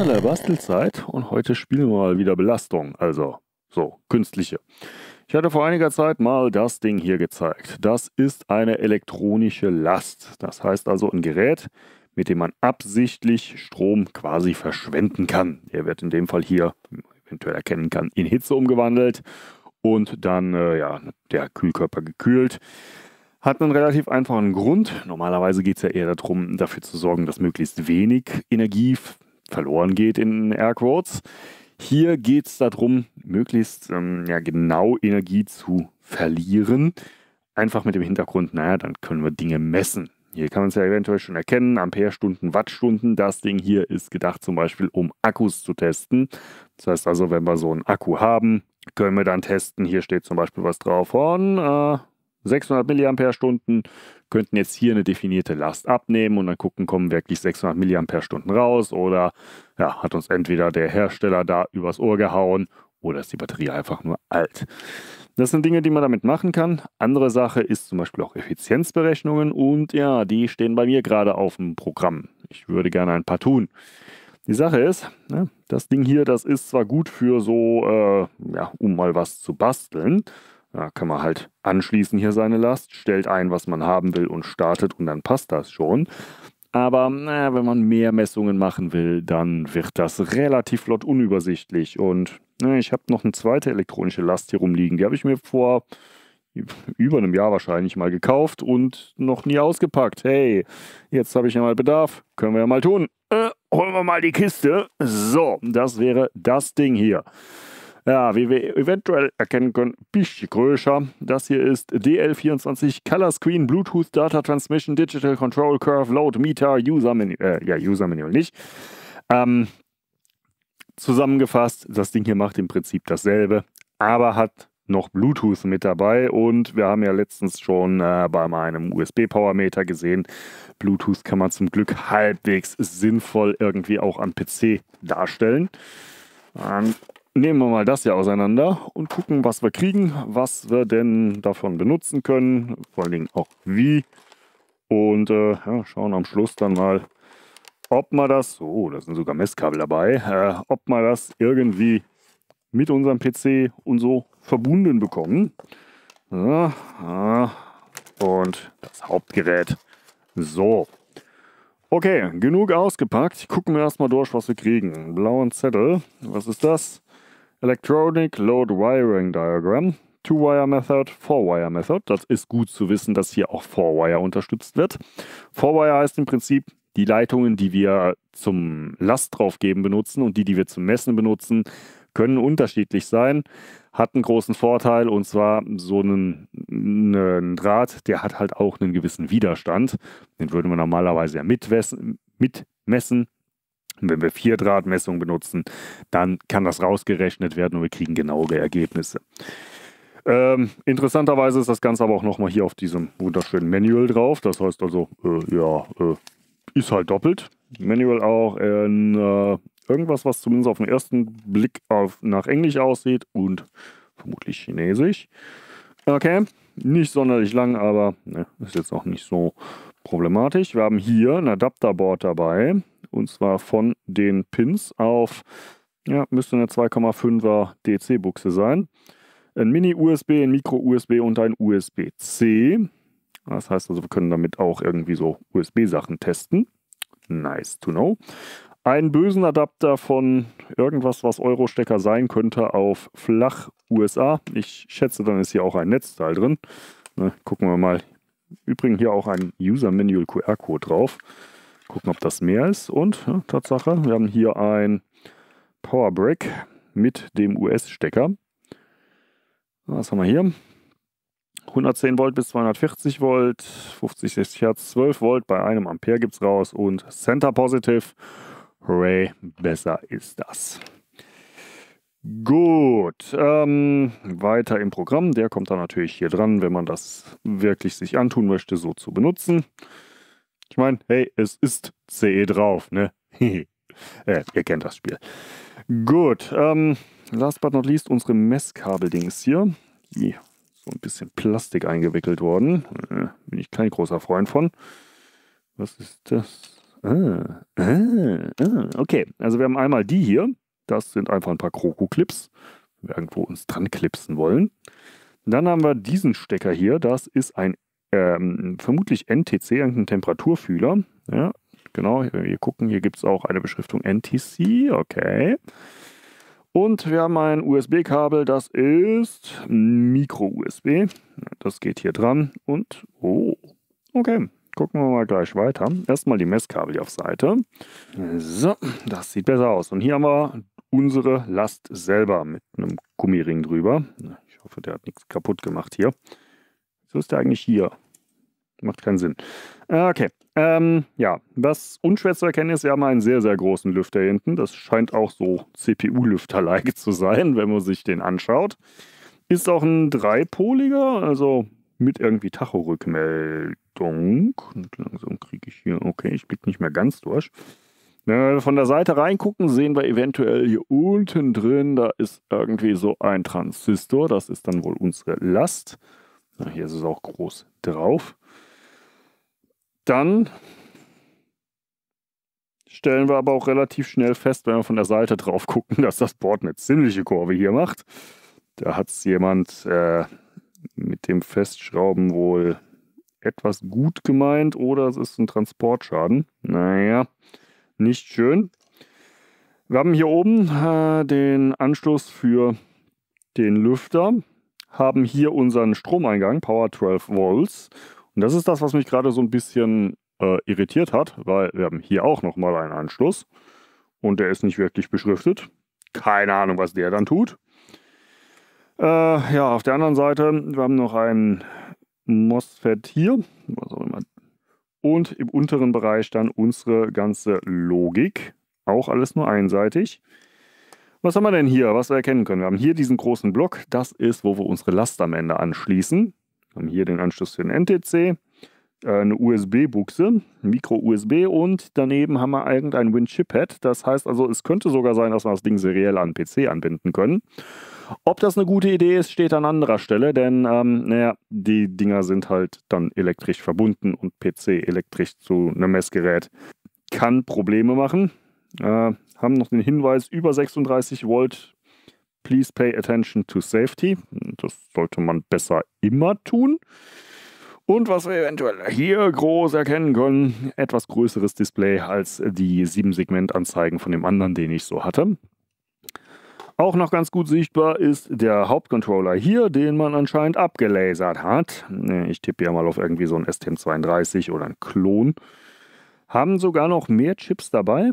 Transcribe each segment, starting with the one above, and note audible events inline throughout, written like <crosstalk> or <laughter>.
an der Bastelzeit und heute spielen wir mal wieder Belastung, also so künstliche. Ich hatte vor einiger Zeit mal das Ding hier gezeigt. Das ist eine elektronische Last. Das heißt also ein Gerät, mit dem man absichtlich Strom quasi verschwenden kann. Der wird in dem Fall hier, wie man eventuell erkennen kann, in Hitze umgewandelt und dann äh, ja, der Kühlkörper gekühlt. Hat einen relativ einfachen Grund. Normalerweise geht es ja eher darum, dafür zu sorgen, dass möglichst wenig Energie verloren geht in Airquotes. Hier geht es darum, möglichst ähm, ja, genau Energie zu verlieren. Einfach mit dem Hintergrund, naja, dann können wir Dinge messen. Hier kann man es ja eventuell schon erkennen, Ampere-Stunden, Wattstunden. Das Ding hier ist gedacht zum Beispiel, um Akkus zu testen. Das heißt also, wenn wir so einen Akku haben, können wir dann testen. Hier steht zum Beispiel was drauf von äh, 600 mAh könnten jetzt hier eine definierte Last abnehmen und dann gucken, kommen wirklich 600 mAh raus oder ja, hat uns entweder der Hersteller da übers Ohr gehauen oder ist die Batterie einfach nur alt. Das sind Dinge, die man damit machen kann. Andere Sache ist zum Beispiel auch Effizienzberechnungen und ja, die stehen bei mir gerade auf dem Programm. Ich würde gerne ein paar tun. Die Sache ist, ne, das Ding hier, das ist zwar gut für so, äh, ja, um mal was zu basteln, da kann man halt anschließen hier seine Last, stellt ein, was man haben will und startet und dann passt das schon. Aber na, wenn man mehr Messungen machen will, dann wird das relativ flott unübersichtlich. Und na, ich habe noch eine zweite elektronische Last hier rumliegen. Die habe ich mir vor über einem Jahr wahrscheinlich mal gekauft und noch nie ausgepackt. Hey, jetzt habe ich ja mal Bedarf. Können wir ja mal tun. Äh, holen wir mal die Kiste. So, das wäre das Ding hier. Ja, wie wir eventuell erkennen können, bisschen größer. Das hier ist DL24 Color Screen Bluetooth Data Transmission Digital Control Curve Load Meter User Menu. Äh, ja, User Menu nicht. Ähm, zusammengefasst, das Ding hier macht im Prinzip dasselbe, aber hat noch Bluetooth mit dabei und wir haben ja letztens schon äh, bei meinem USB-Powermeter gesehen, Bluetooth kann man zum Glück halbwegs sinnvoll irgendwie auch am PC darstellen. Und nehmen wir mal das hier auseinander und gucken, was wir kriegen, was wir denn davon benutzen können, vor allen Dingen auch wie. Und äh, ja, schauen am Schluss dann mal, ob man das, oh, da sind sogar Messkabel dabei, äh, ob man das irgendwie mit unserem PC und so verbunden bekommen. Ja, ah, und das Hauptgerät. So. Okay, genug ausgepackt. Gucken wir erstmal durch, was wir kriegen. Blauen Zettel. Was ist das? Electronic Load Wiring Diagram, Two-Wire Method, Four-Wire Method. Das ist gut zu wissen, dass hier auch Four-Wire unterstützt wird. Four-Wire heißt im Prinzip, die Leitungen, die wir zum Last draufgeben benutzen und die, die wir zum Messen benutzen, können unterschiedlich sein. Hat einen großen Vorteil und zwar so einen, einen Draht, der hat halt auch einen gewissen Widerstand. Den würde man normalerweise ja mitmessen. Und wenn wir vier Drahtmessungen benutzen, dann kann das rausgerechnet werden und wir kriegen genauere Ergebnisse. Ähm, interessanterweise ist das Ganze aber auch nochmal hier auf diesem wunderschönen Manual drauf. Das heißt also, äh, ja, äh, ist halt doppelt. Manual auch in äh, irgendwas, was zumindest auf den ersten Blick auf, nach Englisch aussieht und vermutlich Chinesisch. Okay, nicht sonderlich lang, aber ne, ist jetzt auch nicht so problematisch. Wir haben hier ein Adapterboard dabei und zwar von den Pins auf, ja, müsste eine 2,5er DC-Buchse sein. Ein Mini-USB, ein Micro-USB und ein USB-C. Das heißt also, wir können damit auch irgendwie so USB-Sachen testen. Nice to know. Einen bösen Adapter von irgendwas, was Euro-Stecker sein könnte, auf flach USA. Ich schätze, dann ist hier auch ein Netzteil drin. Ne, gucken wir mal. Übrigens hier auch ein User-Manual QR-Code drauf. Gucken, ob das mehr ist. Und ja, Tatsache, wir haben hier ein Power Brick mit dem US-Stecker. Was haben wir hier? 110 Volt bis 240 Volt, 50, 60 Hertz, 12 Volt bei einem Ampere gibt es raus und Center Positive. Hooray, besser ist das. Gut, ähm, weiter im Programm. Der kommt dann natürlich hier dran, wenn man das wirklich sich antun möchte, so zu benutzen. Ich meine, hey, es ist CE drauf, ne? äh, <laughs> ihr kennt das Spiel. Gut, ähm, last but not least unsere Messkabeldings hier. Hier, so ein bisschen Plastik eingewickelt worden. Äh, bin ich kein großer Freund von. Was ist das? Ah, ah, ah. Okay, also wir haben einmal die hier. Das sind einfach ein paar Kroko-Clips, wenn wir irgendwo uns dran klipsen wollen. Dann haben wir diesen Stecker hier. Das ist ein ähm, vermutlich NTC, irgendein Temperaturfühler. Ja, genau, wir gucken, hier gibt es auch eine Beschriftung NTC, okay. Und wir haben ein USB-Kabel, das ist Micro-USB. Das geht hier dran und, oh, okay. Gucken wir mal gleich weiter. Erstmal die Messkabel hier auf Seite. So, das sieht besser aus. Und hier haben wir unsere Last selber mit einem Gummiring drüber. Ich hoffe, der hat nichts kaputt gemacht hier. Wieso ist der eigentlich hier? Macht keinen Sinn. Ah, okay. Ähm, ja, was unschwer zu erkennen ist, wir haben einen sehr, sehr großen Lüfter hinten. Das scheint auch so cpu lüfter like <laughs> zu sein, wenn man sich den anschaut. Ist auch ein dreipoliger, also mit irgendwie Tacho-Rückmeldung. Und langsam kriege ich hier, okay, ich blicke nicht mehr ganz durch. Wenn äh, wir von der Seite reingucken, sehen wir eventuell hier unten drin, da ist irgendwie so ein Transistor. Das ist dann wohl unsere Last. Hier ist es auch groß drauf. Dann stellen wir aber auch relativ schnell fest, wenn wir von der Seite drauf gucken, dass das Board eine ziemliche Kurve hier macht. Da hat es jemand äh, mit dem Festschrauben wohl etwas gut gemeint oder es ist ein Transportschaden. Naja, nicht schön. Wir haben hier oben äh, den Anschluss für den Lüfter haben hier unseren Stromeingang, Power 12 Volts. Und das ist das, was mich gerade so ein bisschen äh, irritiert hat, weil wir haben hier auch nochmal einen Anschluss und der ist nicht wirklich beschriftet. Keine Ahnung, was der dann tut. Äh, ja, auf der anderen Seite, wir haben noch ein MOSFET hier, was auch immer. Und im unteren Bereich dann unsere ganze Logik, auch alles nur einseitig. Was haben wir denn hier, was wir erkennen können? Wir haben hier diesen großen Block, das ist, wo wir unsere Last am Ende anschließen. Wir haben hier den Anschluss für den NTC, äh, eine USB-Buchse, Micro-USB und daneben haben wir irgendein win chip head Das heißt also, es könnte sogar sein, dass wir das Ding seriell an PC anbinden können. Ob das eine gute Idee ist, steht an anderer Stelle, denn ähm, naja, die Dinger sind halt dann elektrisch verbunden und PC elektrisch zu einem Messgerät kann Probleme machen. Äh, haben noch den Hinweis über 36 Volt. Please pay attention to safety. Das sollte man besser immer tun. Und was wir eventuell hier groß erkennen können, etwas größeres Display als die 7-Segment-Anzeigen von dem anderen, den ich so hatte. Auch noch ganz gut sichtbar ist der Hauptcontroller hier, den man anscheinend abgelasert hat. Ich tippe ja mal auf irgendwie so ein STM32 oder ein Klon. Haben sogar noch mehr Chips dabei.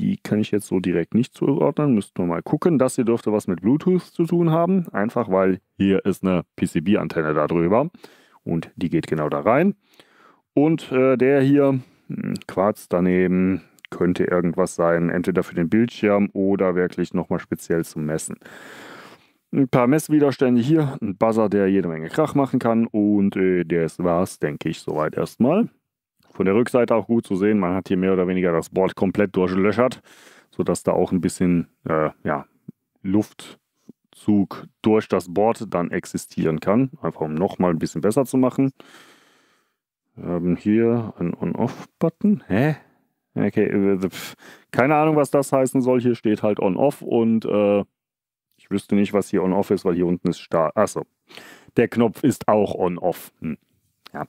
Die kann ich jetzt so direkt nicht zuordnen. Müssten wir mal gucken. Das hier dürfte was mit Bluetooth zu tun haben. Einfach weil hier ist eine PCB-Antenne darüber. Und die geht genau da rein. Und äh, der hier, hm, Quarz daneben, könnte irgendwas sein. Entweder für den Bildschirm oder wirklich nochmal speziell zum Messen. Ein paar Messwiderstände hier, ein Buzzer, der jede Menge Krach machen kann. Und äh, das war's, denke ich, soweit erstmal. Von der Rückseite auch gut zu sehen. Man hat hier mehr oder weniger das Board komplett durchlöchert, sodass da auch ein bisschen äh, ja, Luftzug durch das Board dann existieren kann. Einfach um nochmal ein bisschen besser zu machen. Wir ähm, haben hier einen On-Off-Button. Hä? Okay, äh, äh, keine Ahnung, was das heißen soll. Hier steht halt On-Off und äh, ich wüsste nicht, was hier On-Off ist, weil hier unten ist Start. Achso, der Knopf ist auch On-Off. Hm. Ja.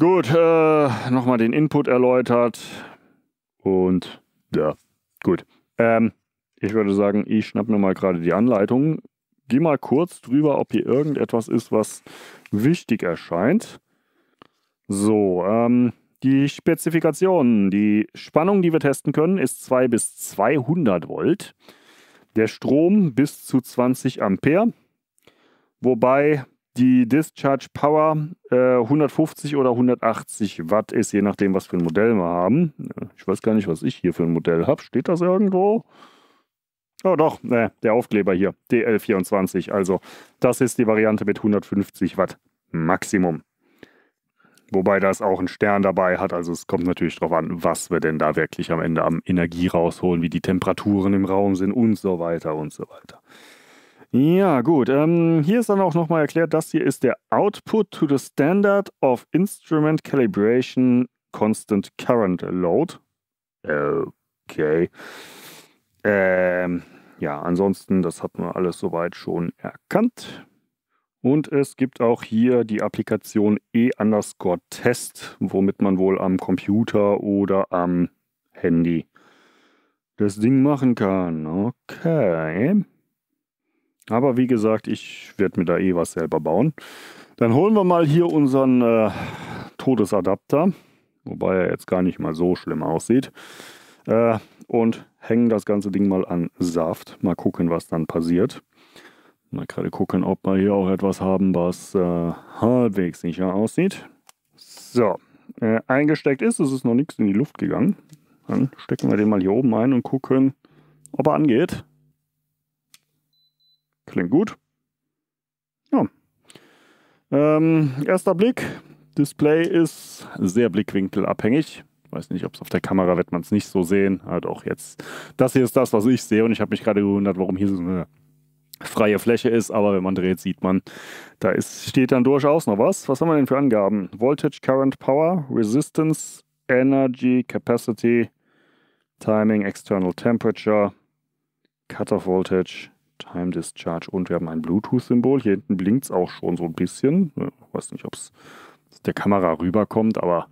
Gut, äh, nochmal den Input erläutert. Und ja, gut. Ähm, ich würde sagen, ich schnappe mir mal gerade die Anleitung. Geh mal kurz drüber, ob hier irgendetwas ist, was wichtig erscheint. So, ähm, die Spezifikationen. Die Spannung, die wir testen können, ist 2 bis 200 Volt. Der Strom bis zu 20 Ampere. Wobei die Discharge Power äh, 150 oder 180 Watt ist, je nachdem, was für ein Modell wir haben. Äh, ich weiß gar nicht, was ich hier für ein Modell habe. Steht das irgendwo? Oh doch, ne, der Aufkleber hier, DL24. Also das ist die Variante mit 150 Watt Maximum. Wobei das auch einen Stern dabei hat. Also es kommt natürlich darauf an, was wir denn da wirklich am Ende am Energie rausholen, wie die Temperaturen im Raum sind und so weiter und so weiter. Ja, gut. Ähm, hier ist dann auch nochmal erklärt, das hier ist der Output to the Standard of Instrument Calibration Constant Current Load. Okay. Ähm, ja, ansonsten, das hat man alles soweit schon erkannt. Und es gibt auch hier die Applikation e-test, underscore womit man wohl am Computer oder am Handy das Ding machen kann. Okay. Aber wie gesagt, ich werde mir da eh was selber bauen. Dann holen wir mal hier unseren äh, Todesadapter, wobei er jetzt gar nicht mal so schlimm aussieht. Äh, und hängen das ganze Ding mal an Saft. Mal gucken, was dann passiert. Mal gerade gucken, ob wir hier auch etwas haben, was äh, halbwegs sicher aussieht. So, äh, eingesteckt ist, es ist noch nichts in die Luft gegangen. Dann stecken wir den mal hier oben ein und gucken, ob er angeht. Klingt gut. Ja. Ähm, erster Blick. Display ist sehr blickwinkelabhängig. Weiß nicht, ob es auf der Kamera wird man es nicht so sehen. Ah, halt doch, jetzt. Das hier ist das, was ich sehe. Und ich habe mich gerade gewundert, warum hier so eine freie Fläche ist. Aber wenn man dreht, sieht man, da ist, steht dann durchaus noch was. Was haben wir denn für Angaben? Voltage, Current, Power, Resistance, Energy, Capacity, Timing, External Temperature, Cutoff Voltage, Time Discharge und wir haben ein Bluetooth-Symbol. Hier hinten blinkt es auch schon so ein bisschen. Ich weiß nicht, ob es der Kamera rüberkommt, aber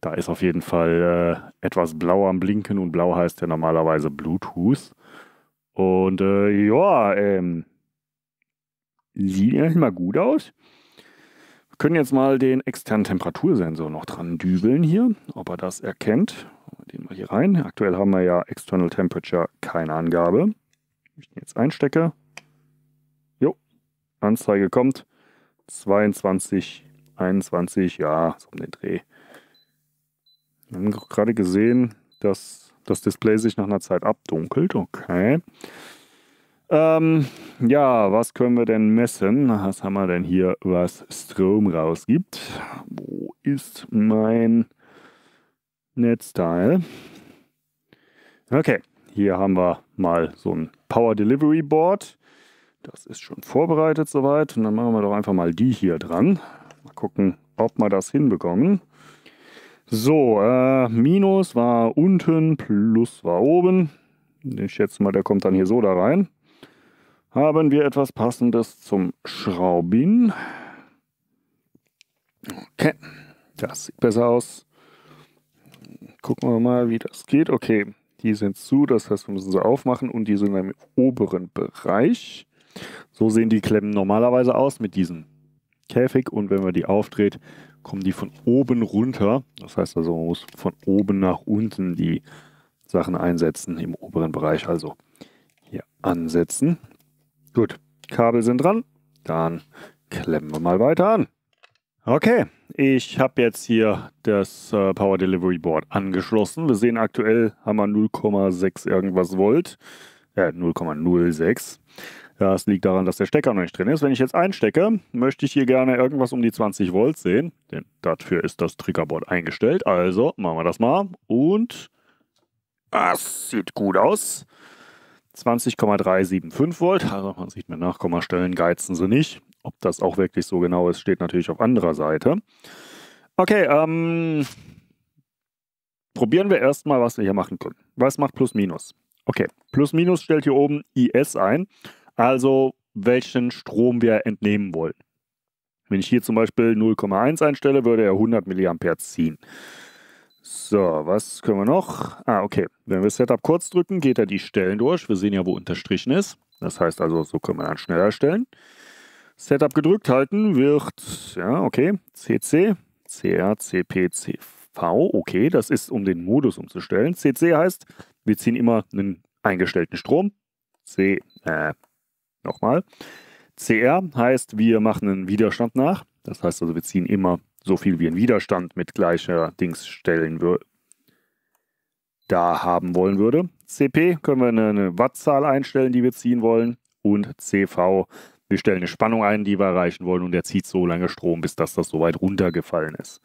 da ist auf jeden Fall äh, etwas blau am Blinken und blau heißt ja normalerweise Bluetooth. Und äh, ja, ähm, sieht eigentlich mal gut aus. Wir können jetzt mal den externen Temperatursensor noch dran dübeln hier, ob er das erkennt. Den mal hier rein. Aktuell haben wir ja External Temperature keine Angabe ich den jetzt einstecke, jo, Anzeige kommt, 22, 21, ja, so um den Dreh. Wir haben gerade gesehen, dass das Display sich nach einer Zeit abdunkelt, okay. Ähm, ja, was können wir denn messen? Was haben wir denn hier, was Strom rausgibt? Wo ist mein Netzteil? Okay, hier haben wir mal so ein Power Delivery Board. Das ist schon vorbereitet soweit. Und dann machen wir doch einfach mal die hier dran. Mal gucken, ob wir das hinbekommen. So, äh, Minus war unten, Plus war oben. Ich schätze mal, der kommt dann hier so da rein. Haben wir etwas Passendes zum Schraubin? Okay, das sieht besser aus. Gucken wir mal, wie das geht. Okay, die sind zu, das heißt, wir müssen sie aufmachen und die sind im oberen Bereich. So sehen die Klemmen normalerweise aus mit diesem Käfig und wenn man die aufdreht, kommen die von oben runter. Das heißt also, man muss von oben nach unten die Sachen einsetzen im oberen Bereich. Also hier ansetzen. Gut, Kabel sind dran. Dann klemmen wir mal weiter an. Okay, ich habe jetzt hier das äh, Power Delivery Board angeschlossen. Wir sehen aktuell haben wir 0,6 irgendwas Volt. Äh, 0,06. Das liegt daran, dass der Stecker noch nicht drin ist. Wenn ich jetzt einstecke, möchte ich hier gerne irgendwas um die 20 Volt sehen. Denn dafür ist das Triggerboard eingestellt. Also machen wir das mal. Und das sieht gut aus. 20,375 Volt. Also man sieht mit Nachkommastellen geizen sie nicht. Ob das auch wirklich so genau ist, steht natürlich auf anderer Seite. Okay, ähm, probieren wir erstmal, was wir hier machen können. Was macht Plus Minus? Okay, Plus Minus stellt hier oben IS ein, also welchen Strom wir entnehmen wollen. Wenn ich hier zum Beispiel 0,1 einstelle, würde er 100 mA ziehen. So, was können wir noch? Ah, okay. Wenn wir Setup kurz drücken, geht er die Stellen durch. Wir sehen ja, wo unterstrichen ist. Das heißt also, so können wir dann schneller stellen. Setup gedrückt halten wird, ja, okay, CC, CR, CP, CV, okay, das ist, um den Modus umzustellen. CC heißt, wir ziehen immer einen eingestellten Strom. C, äh, nochmal. CR heißt, wir machen einen Widerstand nach. Das heißt also, wir ziehen immer so viel wie ein Widerstand mit gleicher Dingsstellen da haben wollen würde. CP können wir eine, eine Wattzahl einstellen, die wir ziehen wollen. Und CV wir stellen eine Spannung ein, die wir erreichen wollen, und der zieht so lange Strom, bis dass das so weit runtergefallen ist.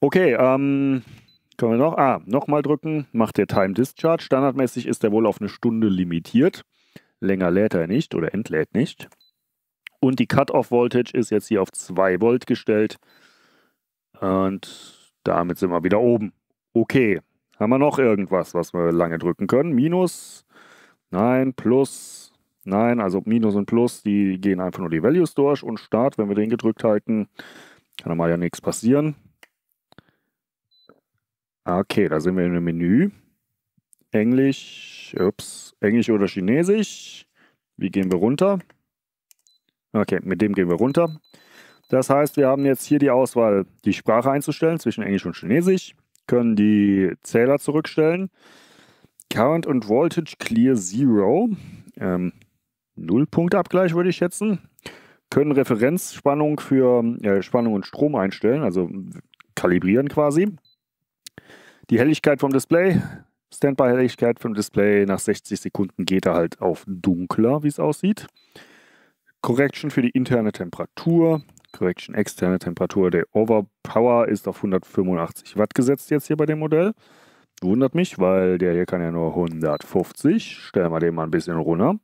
Okay, ähm, können wir noch? Ah, nochmal drücken, macht der Time Discharge. Standardmäßig ist der wohl auf eine Stunde limitiert. Länger lädt er nicht oder entlädt nicht. Und die Cut-Off-Voltage ist jetzt hier auf 2 Volt gestellt. Und damit sind wir wieder oben. Okay. Haben wir noch irgendwas, was wir lange drücken können? Minus? Nein, plus. Nein, also Minus und Plus, die gehen einfach nur die Values durch und Start, wenn wir den gedrückt halten, kann mal ja nichts passieren. Ah, okay, da sind wir im Menü. Englisch, ups, Englisch oder Chinesisch. Wie gehen wir runter? Okay, mit dem gehen wir runter. Das heißt, wir haben jetzt hier die Auswahl, die Sprache einzustellen zwischen Englisch und Chinesisch, können die Zähler zurückstellen. Current und Voltage Clear Zero. Ähm, Nullpunktabgleich, würde ich schätzen. Können Referenzspannung für äh, Spannung und Strom einstellen, also kalibrieren quasi. Die Helligkeit vom Display, Standby-Helligkeit vom Display, nach 60 Sekunden geht er halt auf dunkler, wie es aussieht. Correction für die interne Temperatur, Correction externe Temperatur. Der Overpower ist auf 185 Watt gesetzt jetzt hier bei dem Modell. Wundert mich, weil der hier kann ja nur 150. Stellen wir den mal ein bisschen runter.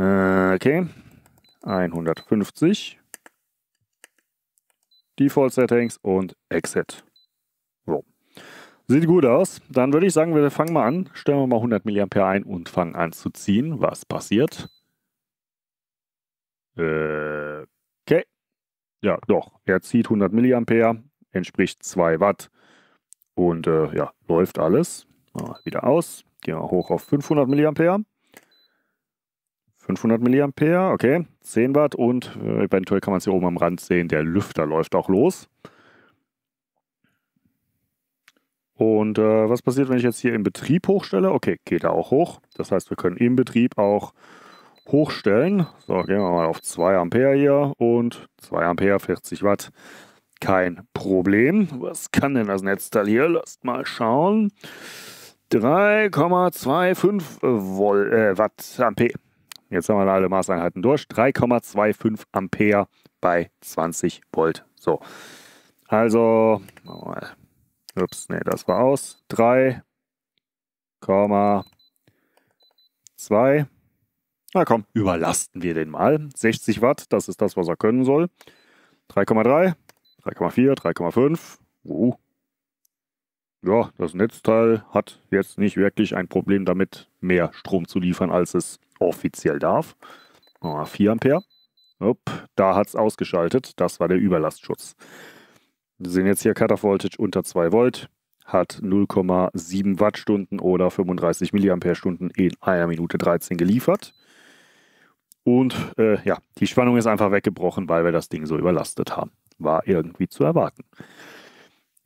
Äh, okay. 150. Default Settings und Exit. So. Sieht gut aus. Dann würde ich sagen, wir fangen mal an. Stellen wir mal 100 mA ein und fangen an zu ziehen. Was passiert? Äh, okay. Ja, doch. Er zieht 100 mA, entspricht 2 Watt. Und äh, ja, läuft alles. Mal wieder aus. Gehen wir hoch auf 500 mA. 500 Milliampere, okay, 10 Watt und äh, eventuell kann man es hier oben am Rand sehen, der Lüfter läuft auch los. Und äh, was passiert, wenn ich jetzt hier im Betrieb hochstelle? Okay, geht er auch hoch. Das heißt, wir können im Betrieb auch hochstellen. So, gehen wir mal auf 2 Ampere hier und 2 Ampere, 40 Watt. Kein Problem. Was kann denn das Netzteil hier? Lasst mal schauen. 3,25 äh, äh, Watt Ampere. Jetzt haben wir alle Maßeinheiten durch. 3,25 Ampere bei 20 Volt. So. Also, ups, nee, das war aus. 3,2. Na komm, überlasten wir den mal. 60 Watt, das ist das, was er können soll. 3,3, 3,4, 3,5. Uh. Ja, das Netzteil hat jetzt nicht wirklich ein Problem damit, mehr Strom zu liefern, als es offiziell darf. Oh, ah, 4 Ampere. Upp, da hat es ausgeschaltet. Das war der Überlastschutz. Wir sehen jetzt hier Cutoff Voltage unter 2 Volt. Hat 0,7 Wattstunden oder 35 Milliampere-Stunden in einer Minute 13 geliefert. Und äh, ja, die Spannung ist einfach weggebrochen, weil wir das Ding so überlastet haben. War irgendwie zu erwarten.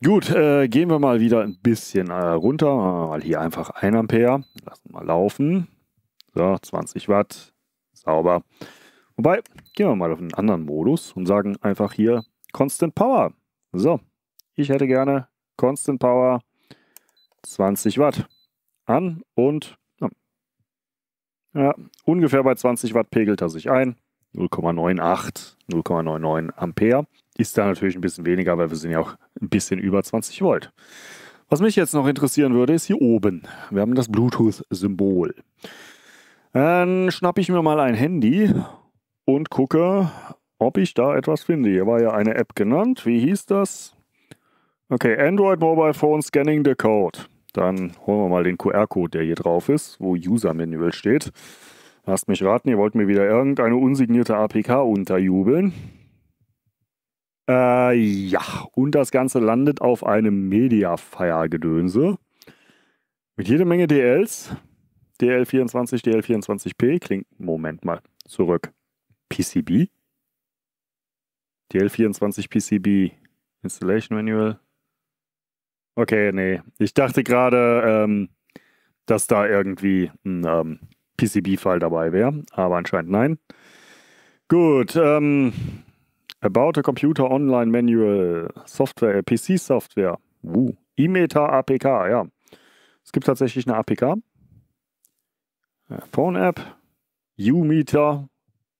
Gut, äh, gehen wir mal wieder ein bisschen äh, runter. Mal hier einfach 1 Ampere. Lassen wir mal laufen. So, 20 Watt, sauber. Wobei, gehen wir mal auf einen anderen Modus und sagen einfach hier Constant Power. So, ich hätte gerne Constant Power 20 Watt an und ja, ja ungefähr bei 20 Watt pegelt er sich ein. 0,98, 0,99 Ampere. Ist da natürlich ein bisschen weniger, weil wir sind ja auch ein bisschen über 20 Volt. Was mich jetzt noch interessieren würde, ist hier oben. Wir haben das Bluetooth-Symbol. Dann schnappe ich mir mal ein Handy und gucke, ob ich da etwas finde. Hier war ja eine App genannt. Wie hieß das? Okay, Android Mobile Phone Scanning the Code. Dann holen wir mal den QR-Code, der hier drauf ist, wo User Manual steht. Lasst mich raten, ihr wollt mir wieder irgendeine unsignierte APK unterjubeln. Äh, ja, und das Ganze landet auf einem media fire gedönse Mit jede Menge DLs, DL24, DL24P klingt, Moment mal, zurück. PCB? DL24 PCB Installation Manual. Okay, nee. Ich dachte gerade, ähm, dass da irgendwie ein ähm, PCB-File dabei wäre, aber anscheinend nein. Gut, ähm, About a Computer Online Manual Software, PC Software. Uh, Imeta APK, ja. Es gibt tatsächlich eine APK Phone App, U-Meter,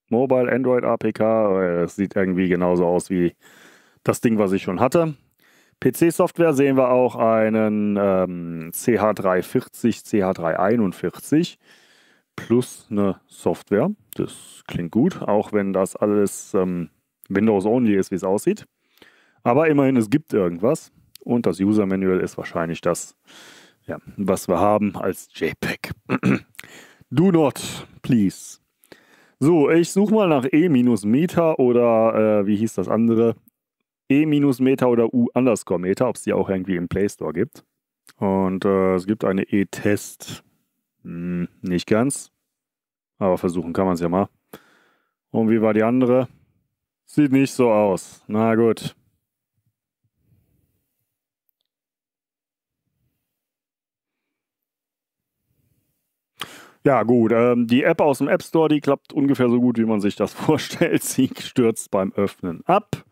Mobile Android APK. Das sieht irgendwie genauso aus wie das Ding, was ich schon hatte. PC-Software sehen wir auch einen ähm, CH340, CH341 plus eine Software. Das klingt gut, auch wenn das alles ähm, Windows-only ist, wie es aussieht. Aber immerhin, es gibt irgendwas. Und das User-Manual ist wahrscheinlich das, ja, was wir haben als JPEG. Do not, please. So, ich suche mal nach e meter oder äh, wie hieß das andere? e meter oder u Meter, ob es die auch irgendwie im Play Store gibt. Und äh, es gibt eine E-Test. Hm, nicht ganz. Aber versuchen kann man es ja mal. Und wie war die andere? Sieht nicht so aus. Na gut. Ja, gut. Ähm, die App aus dem App Store, die klappt ungefähr so gut, wie man sich das <laughs> vorstellt. Sie stürzt beim Öffnen ab.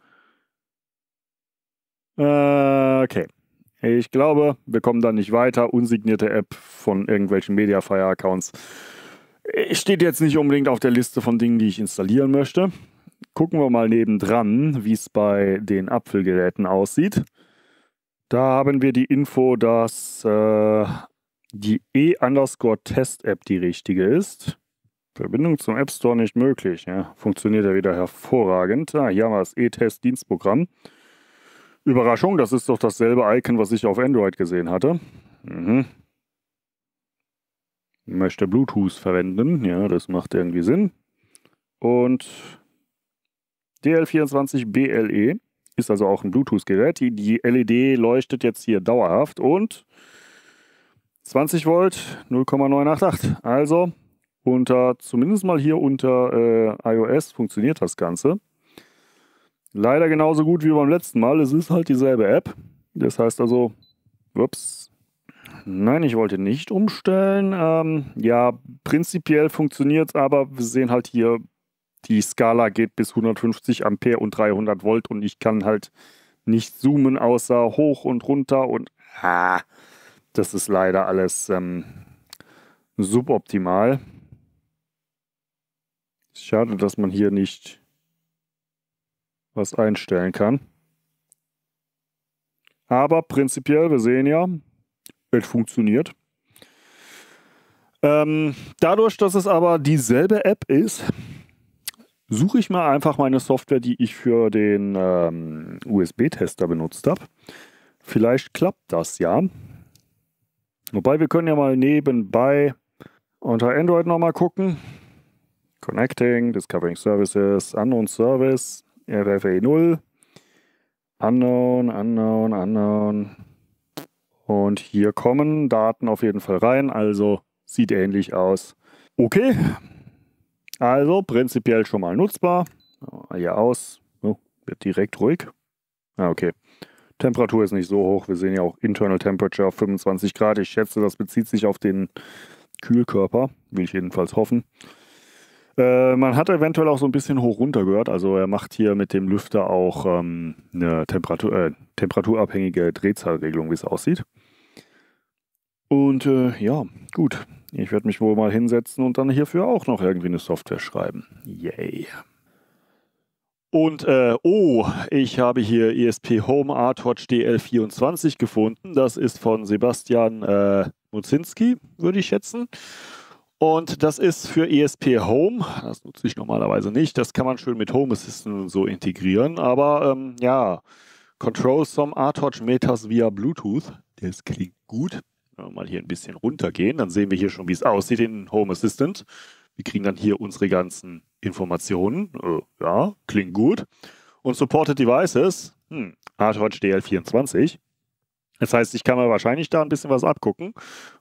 Äh, okay. Ich glaube, wir kommen da nicht weiter. Unsignierte App von irgendwelchen Mediafire-Accounts. Steht jetzt nicht unbedingt auf der Liste von Dingen, die ich installieren möchte. Gucken wir mal nebendran, wie es bei den Apfelgeräten aussieht. Da haben wir die Info, dass äh, die e-Underscore-Test-App die richtige ist. Verbindung zum App Store nicht möglich. Ja, funktioniert ja wieder hervorragend. Ah, hier haben wir das E-Test-Dienstprogramm. Überraschung, das ist doch dasselbe Icon, was ich auf Android gesehen hatte. Mhm. Möchte Bluetooth verwenden. Ja, das macht irgendwie Sinn. Und DL24BLE ist also auch ein Bluetooth-Gerät. Die LED leuchtet jetzt hier dauerhaft und 20 Volt, 0,988. Also unter, zumindest mal hier unter äh, iOS funktioniert das Ganze. Leider genauso gut wie beim letzten Mal. Es ist halt dieselbe App. Das heißt also, ups. Nein, ich wollte nicht umstellen. Ähm, ja, prinzipiell funktioniert es, aber wir sehen halt hier, die Skala geht bis 150 Ampere und 300 Volt und ich kann halt nicht zoomen, außer hoch und runter und ah, das ist leider alles ähm, suboptimal. Schade, dass man hier nicht was einstellen kann. Aber prinzipiell, wir sehen ja, es funktioniert. Ähm, dadurch, dass es aber dieselbe App ist, suche ich mal einfach meine Software, die ich für den ähm, USB-Tester benutzt habe. Vielleicht klappt das ja. Wobei wir können ja mal nebenbei unter Android nochmal gucken. Connecting, Discovering Services, Unknown Service, FFA 0, Unknown, Unknown, Unknown. Und hier kommen Daten auf jeden Fall rein, also sieht ähnlich aus. Okay, also prinzipiell schon mal nutzbar. Hier aus, oh, wird direkt ruhig. Ah, okay. Temperatur ist nicht so hoch. Wir sehen ja auch Internal Temperature auf 25 Grad. Ich schätze, das bezieht sich auf den Kühlkörper, will ich jedenfalls hoffen. Äh, man hat eventuell auch so ein bisschen hoch runter gehört. Also er macht hier mit dem Lüfter auch ähm, eine Temperatur, äh, temperaturabhängige Drehzahlregelung, wie es aussieht. Und äh, ja, gut. Ich werde mich wohl mal hinsetzen und dann hierfür auch noch irgendwie eine Software schreiben. Yay. Und äh, oh, ich habe hier ESP Home Art DL24 gefunden. Das ist von Sebastian äh, Muzinski, würde ich schätzen. Und das ist für ESP Home. Das nutze ich normalerweise nicht. Das kann man schön mit Home Assistant und so integrieren. Aber ähm, ja, Control some Art Watch Metas via Bluetooth. Das klingt gut. Wenn wir Mal hier ein bisschen runtergehen, dann sehen wir hier schon, wie es aussieht in Home Assistant. Wir kriegen dann hier unsere ganzen Informationen, äh, ja, klingt gut. Und Supported Devices, hm, Artwatch DL24. Das heißt, ich kann mir wahrscheinlich da ein bisschen was abgucken.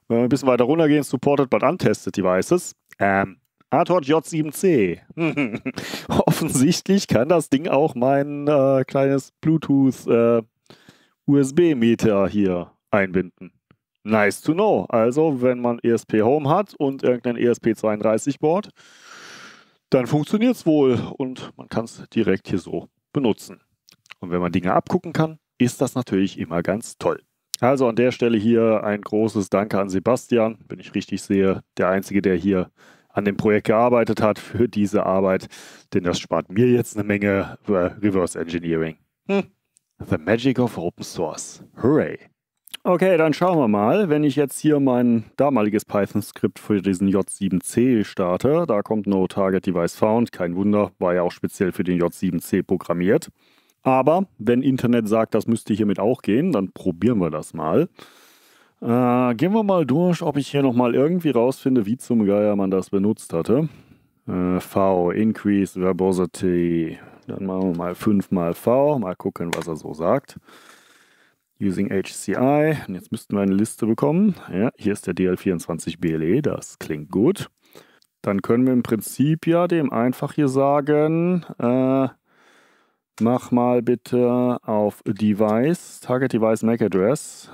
Wenn wir ein bisschen weiter runtergehen, Supported but Untested Devices. Ähm, Artwatch J7C. <laughs> Offensichtlich kann das Ding auch mein äh, kleines Bluetooth äh, USB-Meter hier einbinden. Nice to know. Also, wenn man ESP Home hat und irgendein ESP32 Board, dann funktioniert es wohl und man kann es direkt hier so benutzen. Und wenn man Dinge abgucken kann, ist das natürlich immer ganz toll. Also an der Stelle hier ein großes Danke an Sebastian, wenn ich richtig sehe, der Einzige, der hier an dem Projekt gearbeitet hat für diese Arbeit, denn das spart mir jetzt eine Menge äh, Reverse Engineering. Hm. The Magic of Open Source. Hooray! Okay, dann schauen wir mal. Wenn ich jetzt hier mein damaliges Python-Skript für diesen J7C starte, da kommt no target device found. Kein Wunder, war ja auch speziell für den J7C programmiert. Aber wenn Internet sagt, das müsste hiermit auch gehen, dann probieren wir das mal. Äh, gehen wir mal durch, ob ich hier nochmal irgendwie rausfinde, wie zum Geier man das benutzt hatte. Äh, v, Increase Verbosity. Dann machen wir mal 5 mal V, mal gucken, was er so sagt. Using HCI. Und jetzt müssten wir eine Liste bekommen. Ja, hier ist der DL24 BLE, das klingt gut. Dann können wir im Prinzip ja dem einfach hier sagen, äh, mach mal bitte auf Device, Target Device MAC Address,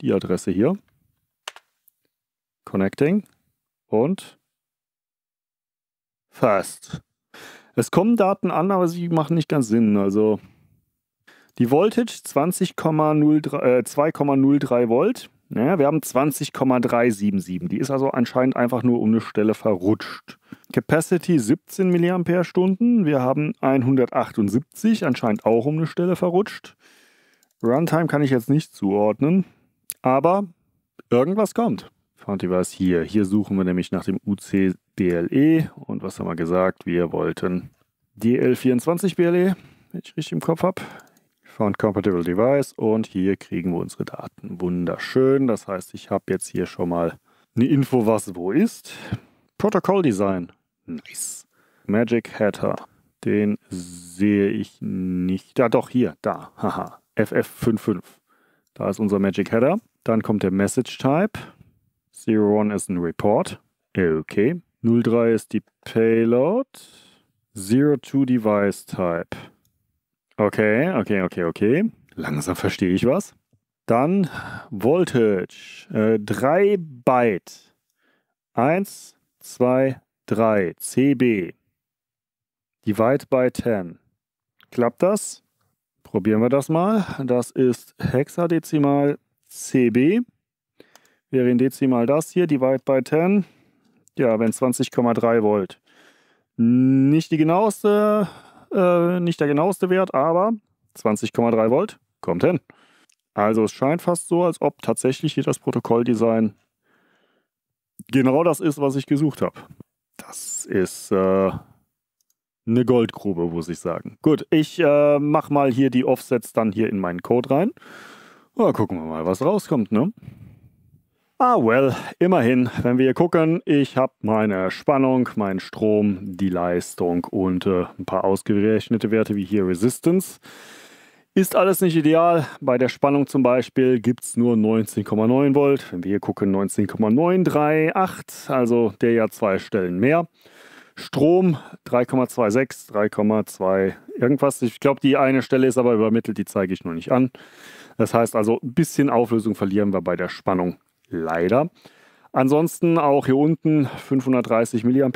die Adresse hier, Connecting und Fast. Es kommen Daten an, aber sie machen nicht ganz Sinn. Also die Voltage 2,03 äh, Volt. Ja, wir haben 20,377. Die ist also anscheinend einfach nur um eine Stelle verrutscht. Capacity 17 mAh. Wir haben 178, anscheinend auch um eine Stelle verrutscht. Runtime kann ich jetzt nicht zuordnen, aber irgendwas kommt. Fand ihr was hier? Hier suchen wir nämlich nach dem UCDLE und was haben wir gesagt? Wir wollten DL24BLE, wenn ich richtig im Kopf habe. Found Compatible Device und hier kriegen wir unsere Daten. Wunderschön. Das heißt, ich habe jetzt hier schon mal eine Info, was wo ist. Protocol Design. Nice. Magic Hatter. Den sehe ich nicht. Da ah, doch, hier, da. Haha. FF55. Da ist unser Magic Header. Dann kommt der Message Type. 01 ist ein Report. Äh, okay. 03 ist die Payload. 02 Device Type. Okay, okay, okay, okay. Langsam verstehe ich was. Dann Voltage. 3 äh, Byte. 1, 2, 3. CB. Divide by 10. Klappt das? Probieren wir das mal. Das ist hexadezimal CB. Wäre in Dezimal das hier, divide by 10. Ja, wenn 20,3 Volt. Nicht die genaueste äh, nicht der genaueste Wert, aber 20,3 Volt kommt hin. Also es scheint fast so, als ob tatsächlich hier das Protokolldesign genau das ist, was ich gesucht habe. Das ist äh, eine Goldgrube, muss ich sagen. Gut, ich äh, mache mal hier die Offsets dann hier in meinen Code rein. Ja, gucken wir mal, was rauskommt, ne? Ah, well, immerhin, wenn wir hier gucken, ich habe meine Spannung, meinen Strom, die Leistung und äh, ein paar ausgerechnete Werte wie hier Resistance. Ist alles nicht ideal. Bei der Spannung zum Beispiel gibt es nur 19,9 Volt. Wenn wir hier gucken, 19,938, also der ja zwei Stellen mehr. Strom 3,26, 3,2 irgendwas. Ich glaube, die eine Stelle ist aber übermittelt, die zeige ich nur nicht an. Das heißt also, ein bisschen Auflösung verlieren wir bei der Spannung leider. Ansonsten auch hier unten 530 mAh, ja,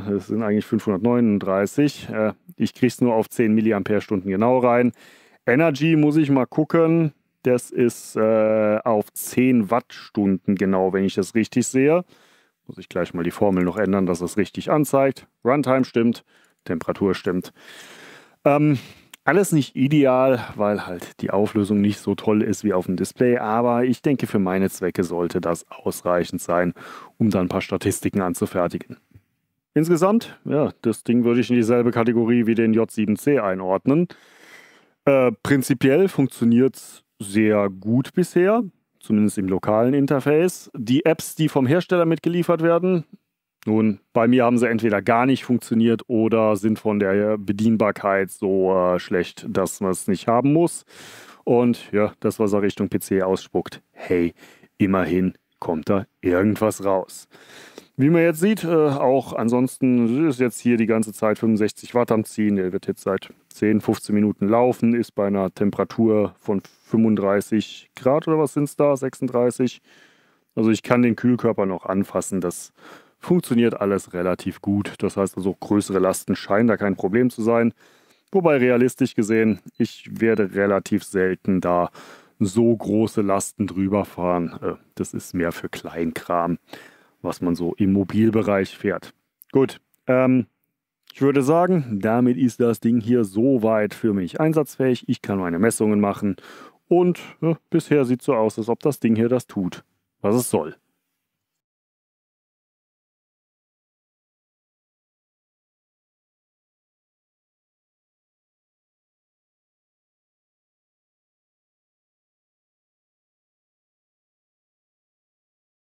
das sind eigentlich 539. Äh, ich kriege es nur auf 10 mAh genau rein. Energy muss ich mal gucken, das ist äh, auf 10 Wattstunden genau, wenn ich das richtig sehe. Muss ich gleich mal die Formel noch ändern, dass das richtig anzeigt. Runtime stimmt, Temperatur stimmt. Ähm, alles nicht ideal, weil halt die Auflösung nicht so toll ist wie auf dem Display, aber ich denke, für meine Zwecke sollte das ausreichend sein, um dann ein paar Statistiken anzufertigen. Insgesamt, ja, das Ding würde ich in dieselbe Kategorie wie den J7C einordnen. Äh, prinzipiell funktioniert es sehr gut bisher, zumindest im lokalen Interface. Die Apps, die vom Hersteller mitgeliefert werden, nun, bei mir haben sie entweder gar nicht funktioniert oder sind von der Bedienbarkeit so äh, schlecht, dass man es nicht haben muss. Und ja, das, was er Richtung PC ausspuckt, hey, immerhin kommt da irgendwas raus. Wie man jetzt sieht, äh, auch ansonsten ist jetzt hier die ganze Zeit 65 Watt am Ziehen. Der wird jetzt seit 10, 15 Minuten laufen, ist bei einer Temperatur von 35 Grad oder was sind es da, 36. Also ich kann den Kühlkörper noch anfassen, das funktioniert alles relativ gut. Das heißt also, größere Lasten scheinen da kein Problem zu sein. Wobei realistisch gesehen, ich werde relativ selten da so große Lasten drüber fahren. Äh, das ist mehr für Kleinkram, was man so im Mobilbereich fährt. Gut, ähm, ich würde sagen, damit ist das Ding hier soweit für mich einsatzfähig. Ich kann meine Messungen machen und äh, bisher sieht es so aus, als ob das Ding hier das tut, was es soll.